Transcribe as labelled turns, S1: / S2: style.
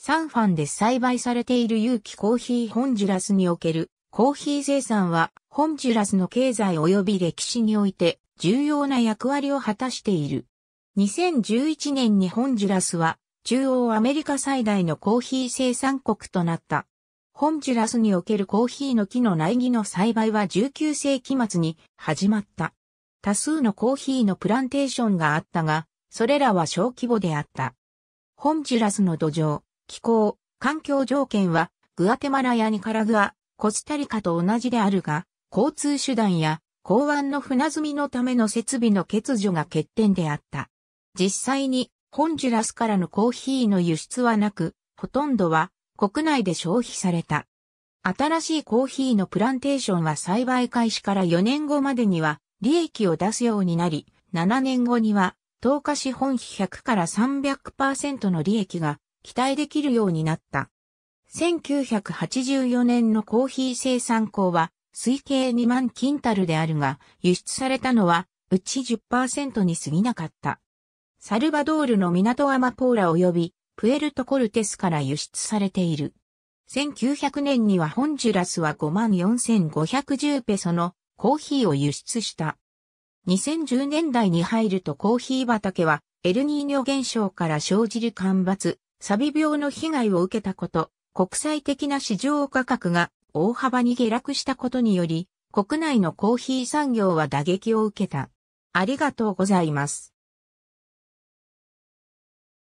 S1: サンファンで栽培されている有機コーヒーホンジュラスにおけるコーヒー生産はホンジュラスの経済及び歴史において重要な役割を果たしている。2011年にホンジュラスは中央アメリカ最大のコーヒー生産国となった。ホンジュラスにおけるコーヒーの木の苗木の栽培は19世紀末に始まった。多数のコーヒーのプランテーションがあったが、それらは小規模であった。ホンジュラスの土壌、気候、環境条件は、グアテマラやニカラグア、コスタリカと同じであるが、交通手段や港湾の船積みのための設備の欠如が欠点であった。実際に、ホンジュラスからのコーヒーの輸出はなく、ほとんどは国内で消費された。新しいコーヒーのプランテーションは栽培開始から4年後までには利益を出すようになり、7年後には、投下資本比100から300%の利益が期待できるようになった。1984年のコーヒー生産港は推計2万キンタルであるが、輸出されたのはうち10%に過ぎなかった。サルバドールの港アマポーラ及びプエルトコルテスから輸出されている。1900年にはホンジュラスは54,510ペソのコーヒーを輸出した。2010年代に入るとコーヒー畑はエルニーニョ現象から生じる干ばつ、サビ病の被害を受けたこと、国際的な市場価格が大幅に下落したことにより、国内のコーヒー産業は打撃を受けた。ありがとうござ
S2: います。